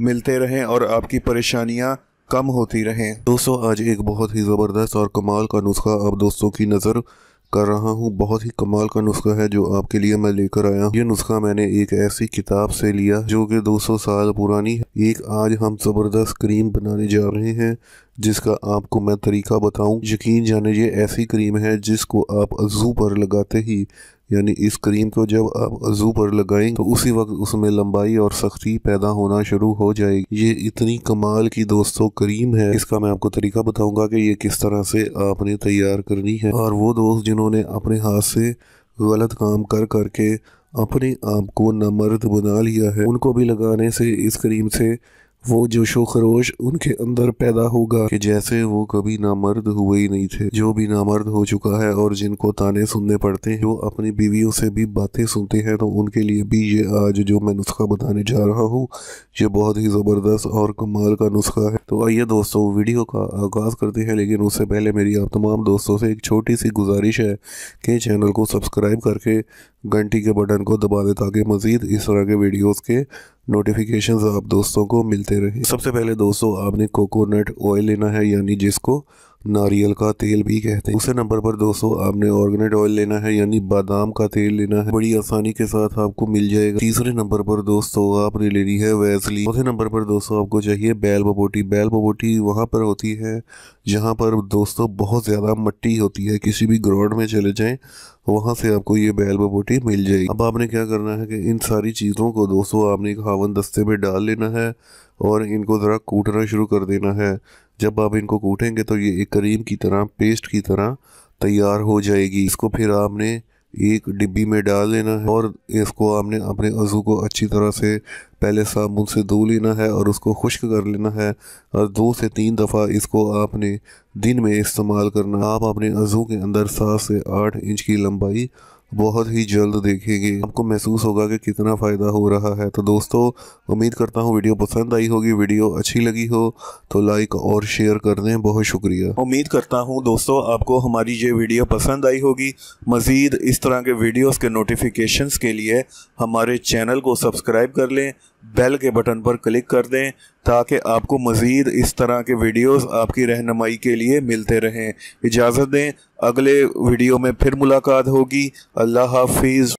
मिलते रहें और आपकी परेशानियाँ कम होती रहें दोस्तों आज एक बहुत ही ज़बरदस्त और कमाल का नुस्खा आप दोस्तों की नज़र कर रहा हूँ बहुत ही कमाल का नुस्खा है जो आपके लिए मैं लेकर आया हूँ ये नुस्खा मैंने एक ऐसी किताब से लिया जो कि 200 साल पुरानी है एक आज हम ज़बरदस्त क्रीम बनाने जा रहे हैं जिसका आपको मैं तरीका बताऊं यकीन जाने ये ऐसी क्रीम है जिसको आप अजू पर लगाते ही यानी इस क्रीम को जब आप अजू पर लगाएं तो उसी वक्त उसमें लंबाई और सख्ती पैदा होना शुरू हो जाएगी ये इतनी कमाल की दोस्तों क्रीम है इसका मैं आपको तरीका बताऊंगा कि ये किस तरह से आपने तैयार करनी है और वो दोस्त जिन्होंने अपने हाथ से गलत काम कर करके अपने आप को नमर्द बना लिया है उनको भी लगाने से इस क्रीम से वो जोशो खरोश उनके अंदर पैदा होगा कि जैसे वो कभी नामर्द हुए ही नहीं थे जो भी नामर्द हो चुका है और जिनको ताने सुनने पड़ते हैं वो अपनी बीवियों से भी बातें सुनते हैं तो उनके लिए भी ये आज जो मैं नुस्खा बताने जा रहा हूँ ये बहुत ही ज़बरदस्त और कमाल का नुस्खा है तो आइए दोस्तों वीडियो का आगाज़ करते हैं लेकिन उससे पहले मेरी आप तमाम दोस्तों से एक छोटी सी गुजारिश है कि चैनल को सब्सक्राइब करके घंटी के बटन को दबा दें ताकि मज़ीद इस तरह के वीडियोज़ के नोटिफिकेशन आप दोस्तों को मिलते रहे सबसे पहले दोस्तों आपने कोकोनट ऑयल लेना है यानी जिसको नारियल का तेल भी कहते हैं दूसरे नंबर पर दोस्तों आपने ऑर्गेनेट ऑयल लेना है यानी बादाम का तेल लेना है बड़ी आसानी के साथ आपको मिल जाएगा तीसरे नंबर पर दोस्तों आपने लेनी है वैसली चौथे नंबर पर दोस्तों आपको चाहिए बैल बबोटी बैल बबोटी वहाँ पर होती है जहाँ पर दोस्तों बहुत ज़्यादा मट्टी होती है किसी भी ग्राउंड में चले जाए वहाँ से आपको ये बैल बबोटी मिल जाएगी अब आपने क्या करना है कि इन सारी चीज़ों को दोस्तों आपने एक हावन दस्ते में डाल लेना है और इनको ज़रा कूटना शुरू कर देना है जब आप इनको कूटेंगे तो ये एक करीम की तरह पेस्ट की तरह तैयार हो जाएगी इसको फिर आपने एक डिब्बी में डाल लेना है और इसको आपने अपने अज़ू को अच्छी तरह से पहले साबुन से धो लेना है और उसको खुश्क कर लेना है और दो से तीन दफ़ा इसको आपने दिन में इस्तेमाल करना आप अपने अज़ू के अंदर सात से आठ इंच की लंबाई बहुत ही जल्द देखेंगे आपको महसूस होगा कि कितना फ़ायदा हो रहा है तो दोस्तों उम्मीद करता हूँ वीडियो पसंद आई होगी वीडियो अच्छी लगी हो तो लाइक और शेयर कर दें बहुत शुक्रिया उम्मीद करता हूँ दोस्तों आपको हमारी ये वीडियो पसंद आई होगी मज़ीद इस तरह के वीडियोज़ के नोटिफिकेशंस के लिए हमारे चैनल को सब्सक्राइब कर लें बेल के बटन पर क्लिक कर दें ताकि आपको मज़ीद इस तरह के वीडियोस आपकी रहनमाई के लिए मिलते रहें इजाज़त दें अगले वीडियो में फिर मुलाकात होगी अल्लाह हाफिज़